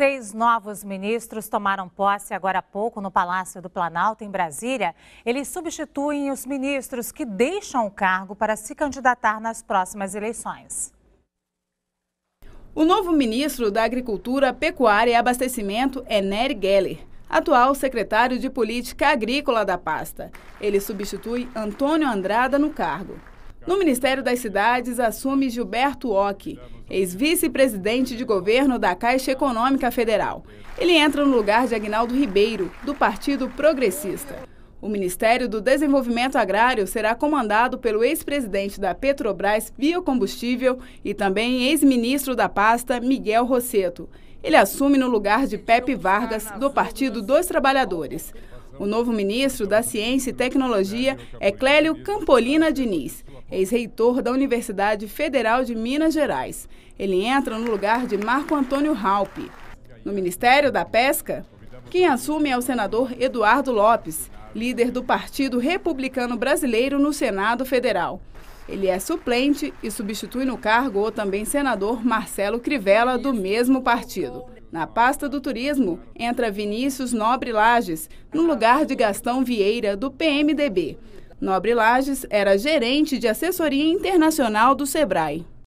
Seis novos ministros tomaram posse agora há pouco no Palácio do Planalto, em Brasília. Eles substituem os ministros que deixam o cargo para se candidatar nas próximas eleições. O novo ministro da Agricultura, Pecuária e Abastecimento é Nery Geller, atual secretário de Política Agrícola da pasta. Ele substitui Antônio Andrada no cargo. No Ministério das Cidades, assume Gilberto Ock, ex-vice-presidente de governo da Caixa Econômica Federal. Ele entra no lugar de Agnaldo Ribeiro, do Partido Progressista. O Ministério do Desenvolvimento Agrário será comandado pelo ex-presidente da Petrobras Biocombustível e também ex-ministro da pasta, Miguel Rosseto. Ele assume no lugar de Pepe Vargas, do Partido dos Trabalhadores. O novo ministro da Ciência e Tecnologia é Clélio Campolina Diniz ex-reitor da Universidade Federal de Minas Gerais. Ele entra no lugar de Marco Antônio Raup. No Ministério da Pesca, quem assume é o senador Eduardo Lopes, líder do Partido Republicano Brasileiro no Senado Federal. Ele é suplente e substitui no cargo o também senador Marcelo Crivella, do mesmo partido. Na pasta do turismo, entra Vinícius Nobre Lages, no lugar de Gastão Vieira, do PMDB. Nobre Lages era gerente de assessoria internacional do Sebrae.